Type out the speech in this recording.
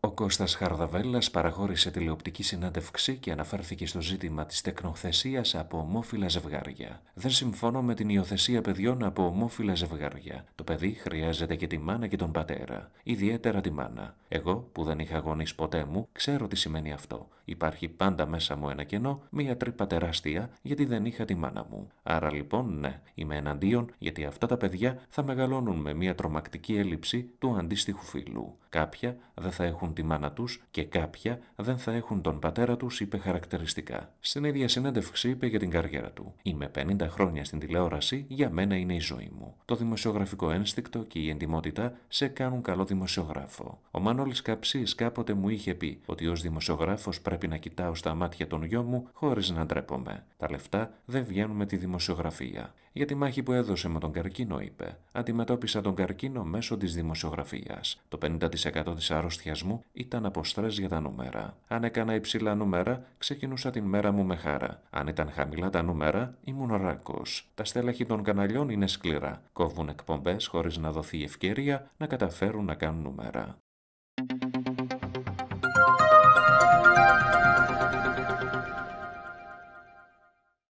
Ο Κώστας Χαρδαβέλλας παραχώρησε τηλεοπτική συνάντευξη και αναφέρθηκε στο ζήτημα της τεκνοθεσίας από ομόφυλα ζευγάρια. Δεν συμφωνώ με την υιοθεσία παιδιών από ομόφυλα ζευγάρια. Το παιδί χρειάζεται και τη μάνα και τον πατέρα. Ιδιαίτερα τη μάνα. Εγώ, που δεν είχα γονείς ποτέ μου, ξέρω τι σημαίνει αυτό. Υπάρχει πάντα μέσα μου ένα κενό, μία τρύπα τεράστια, γιατί δεν είχα τη μάνα μου. Άρα λοιπόν, ναι, είμαι εναντίον, γιατί αυτά τα παιδιά θα μεγαλώνουν με μία τρομακτική έλλειψη του αντίστοιχου φύλου. Κάποια δεν θα έχουν έχουν τη μάνα τους και κάποια δεν θα έχουν τον πατέρα τους, είπε χαρακτηριστικά. Στην ίδια συνέντευξη είπε για την καριέρα του. Είμαι 50 χρόνια στην τηλεόραση, για μένα είναι η ζωή μου. Το δημοσιογραφικό ένστικτο και η εντιμότητα σε κάνουν καλό δημοσιογράφο. Ο Μανώλης Καψής κάποτε μου είχε πει ότι ως δημοσιογράφος πρέπει να κοιτάω στα μάτια των γιο μου χωρίς να ντρέπομαι. Τα λεφτά δεν βγαίνουν με τη δημοσιογραφία. Για τη μάχη που έδωσε με τον καρκίνο, είπε. Αντιμετώπισα τον καρκίνο μέσω της δημοσιογραφίας. Το 50% της αρρώστιας μου ήταν από για τα νούμερα. Αν έκανα υψηλά νούμερα, ξεκινούσα την μέρα μου με χάρα. Αν ήταν χαμηλά τα νούμερα, ήμουν ράκο. Τα στέλεχη των καναλιών είναι σκληρά. Κόβουν εκπομπές χωρίς να δοθεί ευκαιρία να καταφέρουν να κάνουν νούμερα.